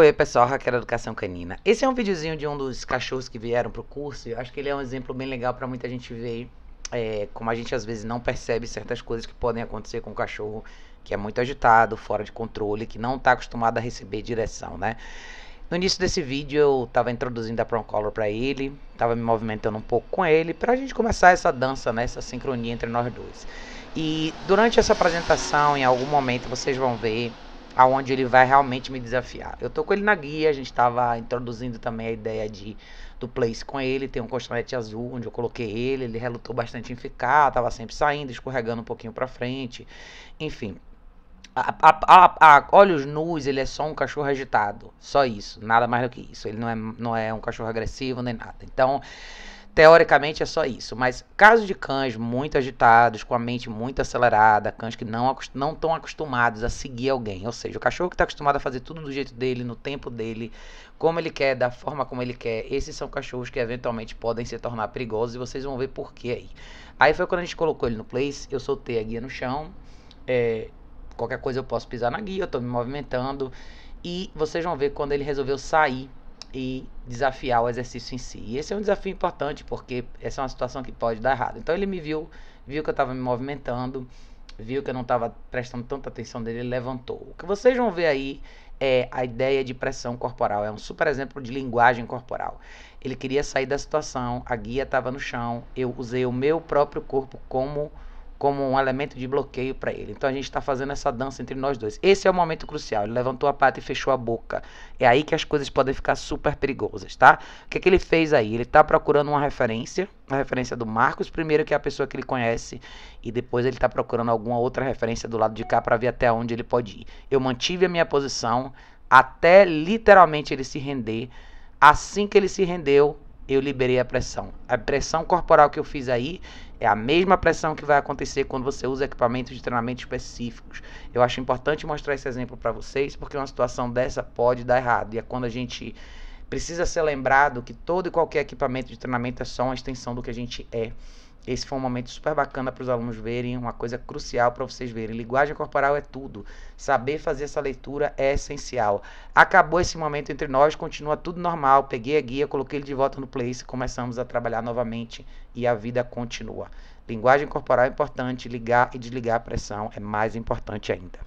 Oi pessoal, Raquel Educação Canina. Esse é um videozinho de um dos cachorros que vieram pro curso. Eu acho que ele é um exemplo bem legal para muita gente ver é, como a gente às vezes não percebe certas coisas que podem acontecer com um cachorro que é muito agitado, fora de controle, que não está acostumado a receber direção, né? No início desse vídeo eu estava introduzindo a prong collar para ele, estava me movimentando um pouco com ele para a gente começar essa dança, né, essa sincronia entre nós dois. E durante essa apresentação, em algum momento vocês vão ver aonde ele vai realmente me desafiar. Eu tô com ele na guia, a gente estava introduzindo também a ideia de do place com ele, tem um cotonete azul onde eu coloquei ele, ele relutou bastante em ficar, tava sempre saindo, escorregando um pouquinho para frente. Enfim, a, a, a, olhos nus, ele é só um cachorro agitado. Só isso. Nada mais do que isso. Ele não é, não é um cachorro agressivo nem nada. Então, Teoricamente é só isso, mas casos de cães muito agitados, com a mente muito acelerada, cães que não não estão acostumados a seguir alguém, ou seja, o cachorro que está acostumado a fazer tudo do jeito dele, no tempo dele, como ele quer, da forma como ele quer, esses são cachorros que eventualmente podem se tornar perigosos e vocês vão ver por que aí. Aí foi quando a gente colocou ele no place, eu soltei a guia no chão, é, qualquer coisa eu posso pisar na guia, eu estou me movimentando e vocês vão ver quando ele resolveu sair e desafiar o exercício em si. E esse é um desafio importante porque essa é uma situação que pode dar errado. Então ele me viu, viu que eu estava me movimentando, viu que eu não estava prestando tanta atenção dele, ele levantou. O que vocês vão ver aí é a ideia de pressão corporal, é um super exemplo de linguagem corporal. Ele queria sair da situação, a guia estava no chão, eu usei o meu próprio corpo como como um elemento de bloqueio para ele. Então a gente está fazendo essa dança entre nós dois. Esse é o momento crucial. Ele levantou a pata e fechou a boca. É aí que as coisas podem ficar super perigosas, tá? O que, é que ele fez aí? Ele está procurando uma referência, a referência do Marcos primeiro, que é a pessoa que ele conhece, e depois ele está procurando alguma outra referência do lado de cá para ver até onde ele pode ir. Eu mantive a minha posição até literalmente ele se render. Assim que ele se rendeu, eu liberei a pressão. A pressão corporal que eu fiz aí é a mesma pressão que vai acontecer quando você usa equipamentos de treinamento específicos. Eu acho importante mostrar esse exemplo para vocês, porque uma situação dessa pode dar errado. E é quando a gente precisa ser lembrado que todo e qualquer equipamento de treinamento é só uma extensão do que a gente é. Esse foi um momento super bacana para os alunos verem, uma coisa crucial para vocês verem. Linguagem corporal é tudo. Saber fazer essa leitura é essencial. Acabou esse momento entre nós, continua tudo normal. Peguei a guia, coloquei ele de volta no place, começamos a trabalhar novamente e a vida continua. Linguagem corporal é importante, ligar e desligar a pressão é mais importante ainda.